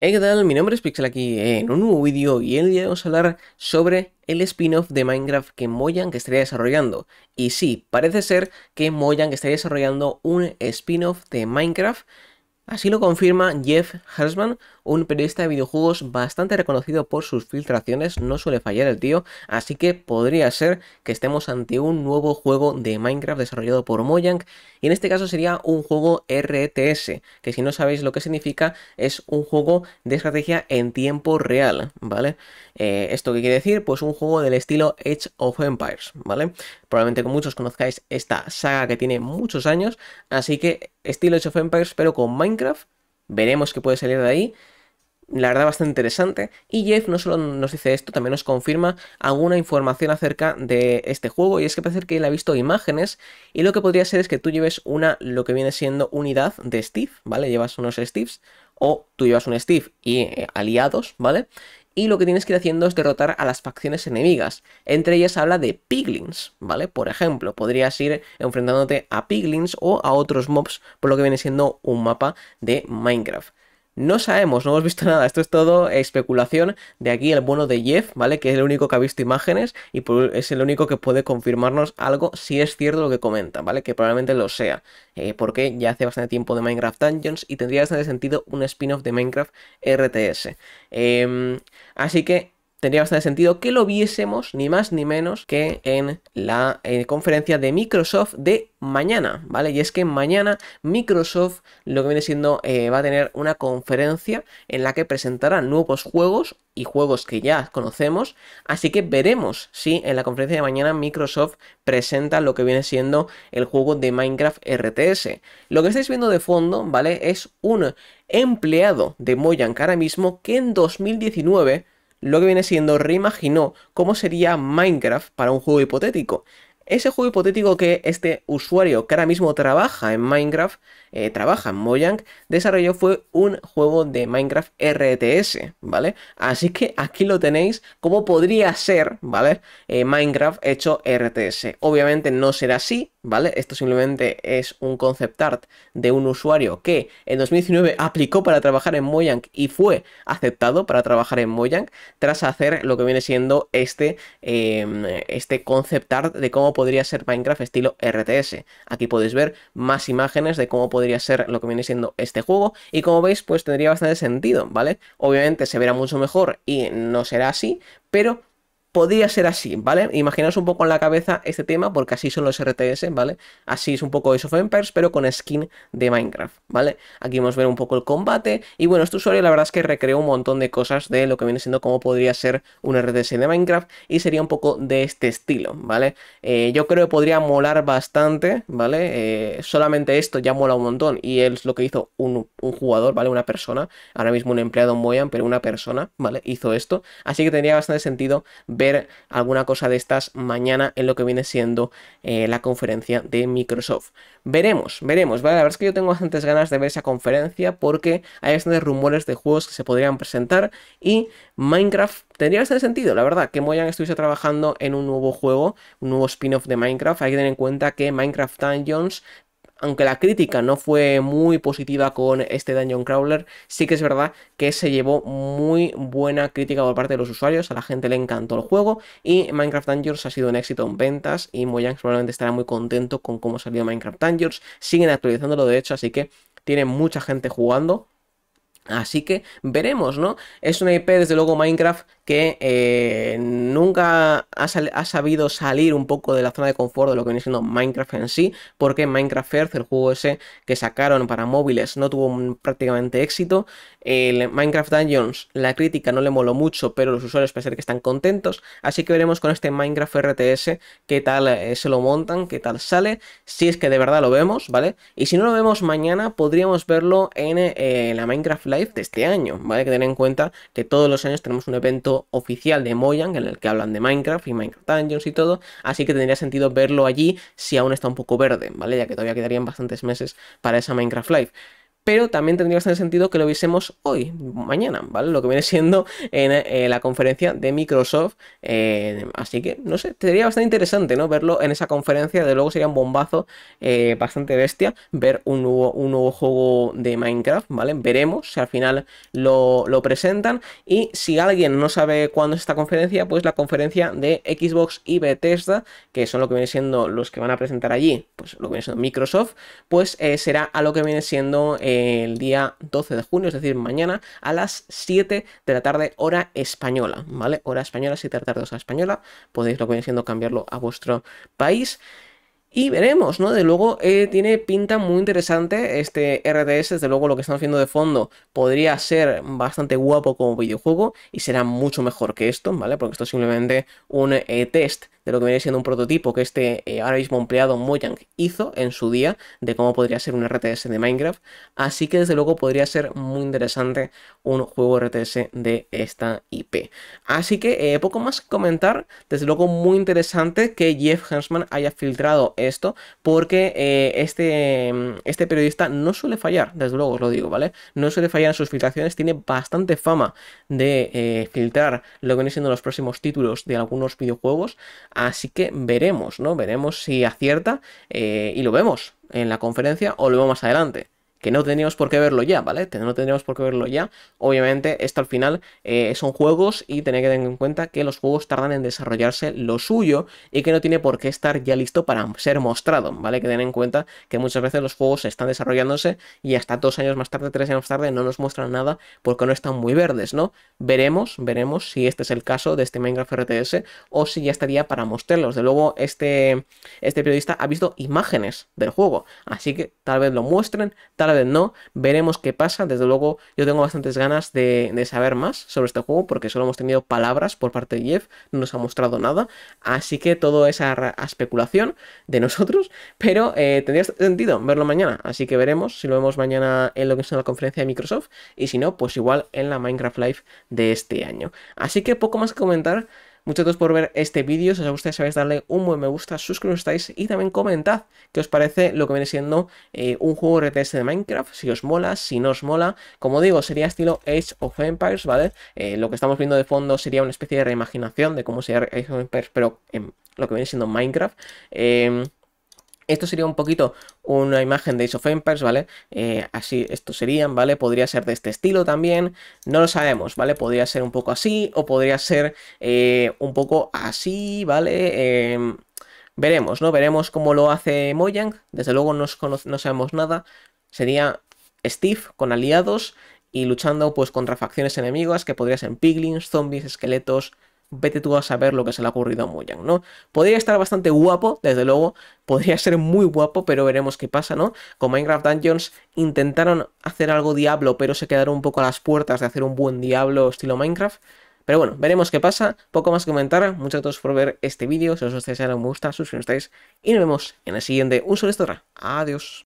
Hey, ¿qué tal? Mi nombre es Pixel aquí en un nuevo vídeo y el día vamos a hablar sobre el spin-off de Minecraft que Mojang estaría desarrollando. Y sí, parece ser que Mojang estaría desarrollando un spin-off de Minecraft Así lo confirma Jeff Hersman, un periodista de videojuegos bastante reconocido por sus filtraciones, no suele fallar el tío, así que podría ser que estemos ante un nuevo juego de Minecraft desarrollado por Mojang, y en este caso sería un juego RTS, que si no sabéis lo que significa, es un juego de estrategia en tiempo real, ¿vale? Eh, ¿Esto qué quiere decir? Pues un juego del estilo Age of Empires, ¿vale? Probablemente muchos conozcáis esta saga que tiene muchos años, así que estilo Age of Empires pero con Minecraft, Minecraft. Veremos qué puede salir de ahí. La verdad, bastante interesante. Y Jeff no solo nos dice esto, también nos confirma alguna información acerca de este juego. Y es que parece que él ha visto imágenes. Y lo que podría ser es que tú lleves una, lo que viene siendo unidad de Steve, ¿vale? Llevas unos Steves o tú llevas un Steve y eh, aliados, ¿vale? y lo que tienes que ir haciendo es derrotar a las facciones enemigas. Entre ellas habla de piglins, ¿vale? Por ejemplo, podrías ir enfrentándote a piglins o a otros mobs por lo que viene siendo un mapa de Minecraft. No sabemos, no hemos visto nada. Esto es todo especulación. De aquí el bueno de Jeff, ¿vale? Que es el único que ha visto imágenes y es el único que puede confirmarnos algo si es cierto lo que comenta, ¿vale? Que probablemente lo sea. Eh, porque ya hace bastante tiempo de Minecraft Dungeons y tendría bastante sentido un spin-off de Minecraft RTS. Em, así que tendría bastante sentido que lo viésemos ni más ni menos que en la eh, conferencia de Microsoft de mañana, ¿vale? Y es que mañana Microsoft lo que viene siendo eh, va a tener una conferencia en la que presentará nuevos juegos y juegos que ya conocemos, así que veremos si en la conferencia de mañana Microsoft presenta lo que viene siendo el juego de Minecraft RTS. Lo que estáis viendo de fondo, ¿vale? Es un empleado de Mojang ahora mismo que en 2019 lo que viene siendo reimaginó cómo sería Minecraft para un juego hipotético. Ese juego hipotético que este usuario que ahora mismo trabaja en Minecraft, eh, trabaja en Mojang, desarrolló fue un juego de Minecraft RTS, ¿vale? Así que aquí lo tenéis como podría ser, ¿vale? Eh, Minecraft hecho RTS. Obviamente no será así, ¿vale? Esto simplemente es un concept art de un usuario que en 2019 aplicó para trabajar en Mojang y fue aceptado para trabajar en Mojang tras hacer lo que viene siendo este, em, este concept art de cómo podría ser Minecraft estilo RTS. Aquí podéis ver más imágenes de cómo podría ser lo que viene siendo este juego y como veis pues tendría bastante sentido, ¿vale? Obviamente se verá mucho mejor y no será así, pero podría ser así, ¿vale? Imaginaos un poco en la cabeza este tema, porque así son los RTS, ¿vale? Así es un poco Age of Empires, pero con skin de Minecraft, ¿vale? Aquí vamos a ver un poco el combate, y bueno, este usuario la verdad es que recreó un montón de cosas de lo que viene siendo como podría ser un RTS de Minecraft, y sería un poco de este estilo, ¿vale? Eh, yo creo que podría molar bastante, ¿vale? Eh, solamente esto ya mola un montón, y es lo que hizo un, un jugador, ¿vale? Una persona, ahora mismo un empleado en Moyan, pero una persona, ¿vale? Hizo esto, así que tendría bastante sentido ver alguna cosa de estas mañana en lo que viene siendo eh, la conferencia de Microsoft. Veremos, veremos, ¿vale? La verdad es que yo tengo bastantes ganas de ver esa conferencia porque hay bastantes rumores de juegos que se podrían presentar y Minecraft tendría ese sentido, la verdad, que Mojang estuviese trabajando en un nuevo juego, un nuevo spin-off de Minecraft. Hay que tener en cuenta que Minecraft Dungeons aunque la crítica no fue muy positiva con este Dungeon Crawler, sí que es verdad que se llevó muy buena crítica por parte de los usuarios, a la gente le encantó el juego y Minecraft Dungeons ha sido un éxito en ventas y Mojang probablemente estará muy contento con cómo salió Minecraft Dungeons, siguen actualizándolo de hecho, así que tiene mucha gente jugando, Así que veremos, ¿no? Es una IP, desde luego, Minecraft, que eh, nunca ha, sabido salir un poco de la zona de confort de lo que viene siendo Minecraft en sí, porque Minecraft Earth, el juego ese que sacaron para móviles, no tuvo prácticamente éxito. El Minecraft Dungeons, la crítica no le moló mucho, pero los usuarios parece que están contentos. Así que veremos con este Minecraft RTS qué tal eh, se lo montan, qué tal sale, si es que de verdad lo vemos, ¿vale? Y si no lo vemos mañana, podríamos verlo en eh, la Minecraft Live de este año, ¿vale? Que tener en cuenta que todos los años tenemos un evento oficial de Mojang en el que hablan de Minecraft y Minecraft Dungeons y todo, así que tendría sentido verlo allí si aún está un poco verde, ¿vale? Ya que todavía quedarían bastantes meses para esa Minecraft Live pero también tendría bastante sentido que lo viésemos hoy, mañana, ¿vale? Lo que viene siendo en, eh, la conferencia de Microsoft. Eh, así que, no sé, sería bastante interesante, ¿no? Verlo en esa conferencia, de luego sería un bombazo eh, bastante bestia ver un nuevo, un juego de Minecraft, ¿vale? Veremos si al final lo, presentan y si alguien no sabe cuándo es esta conferencia, pues la conferencia de Xbox y Bethesda, que son lo que viene siendo los que van a presentar allí, pues lo que viene siendo Microsoft, pues será a lo que viene siendo el día 12 de junio, es decir, mañana a las 7 de la tarde hora española, ¿vale? Hora española, 7 de la tarde hora española, podéis lo que viene siendo cambiarlo a vuestro país. Y veremos, ¿no? De luego eh, tiene pinta muy interesante este RTS, desde luego lo que están haciendo de fondo podría ser bastante guapo como videojuego y será mucho mejor que esto, ¿vale? Porque esto es simplemente un eh, test de lo que viene siendo un prototipo que este eh, ahora mismo empleado Mojang hizo en su día de cómo podría ser un RTS de Minecraft. Así que desde luego podría ser muy interesante un juego RTS de esta IP. Así que eh, poco más que comentar. Desde luego muy interesante que Jeff Hansman haya filtrado esto porque eh, este, mm, este periodista no suele fallar, desde luego os lo digo, ¿vale? No suele fallar en sus filtraciones, tiene bastante fama de filtrar lo que viene siendo los próximos títulos de algunos videojuegos. Así que veremos, ¿no? Veremos si acierta eh, y lo vemos en la conferencia o lo vemos más adelante que no tendríamos por qué verlo ya, ¿vale? No tendríamos por qué verlo ya. Obviamente, esto al final eh, son juegos y tener que tener en cuenta que los juegos tardan en desarrollarse lo suyo y que no tiene por qué estar ya listo para ser mostrado, ¿vale? Que tener en cuenta que muchas veces los juegos están desarrollándose y hasta dos años más tarde, tres años más tarde, no nos muestran nada porque no están muy verdes, ¿no? Veremos, veremos si este es el caso de este Minecraft RTS o si ya estaría para mostrarlos. De luego, este, este periodista ha visto imágenes del juego, así que tal vez lo muestren, tal vez no. Veremos qué pasa. Desde luego, yo tengo bastantes ganas de, saber más sobre este juego porque solo hemos tenido palabras por parte de Jeff, no nos ha mostrado nada. Así que toda esa especulación de nosotros, pero eh, tendría este sentido verlo mañana. Así que veremos si lo vemos mañana en lo que es la conferencia de Microsoft y si no, pues igual en la Minecraft Live de este año. Así que poco más que comentar Muchas gracias por ver este vídeo. Si os gusta, sabéis darle un buen me gusta, suscribiros estáis y también comentad qué os parece lo que viene siendo eh, un juego RTS de Minecraft. Si os mola, si no os mola. Como digo, sería estilo Age of Empires, ¿vale? Eh, lo que estamos viendo de fondo sería una especie de reimaginación de cómo sería Age of Empires, pero en lo que viene siendo Minecraft. Em, esto sería un poquito una imagen de Ace of Empires, ¿vale? Eh, así, esto serían, ¿vale? Podría ser de este estilo también, no lo sabemos, ¿vale? Podría ser un poco así o podría ser eh, un poco así, ¿vale? Em, veremos, ¿no? Veremos cómo lo hace Mojang, desde luego no, no sabemos nada, sería Steve con aliados y luchando pues contra facciones enemigas que podrían ser piglins, zombies, esqueletos, vete tú a saber lo que se le ha ocurrido a Mojang, ¿no? Podría estar bastante guapo, desde luego, podría ser muy guapo, pero veremos qué pasa, ¿no? Con Minecraft Dungeons intentaron hacer algo Diablo, pero se quedaron un poco a las puertas de hacer un buen Diablo estilo Minecraft. Pero bueno, veremos qué pasa, poco más que comentar, muchas gracias por ver este vídeo, si os ha gustado, gusto, me gusta, suscribiros y nos vemos en el siguiente. Un solo estorra, adiós.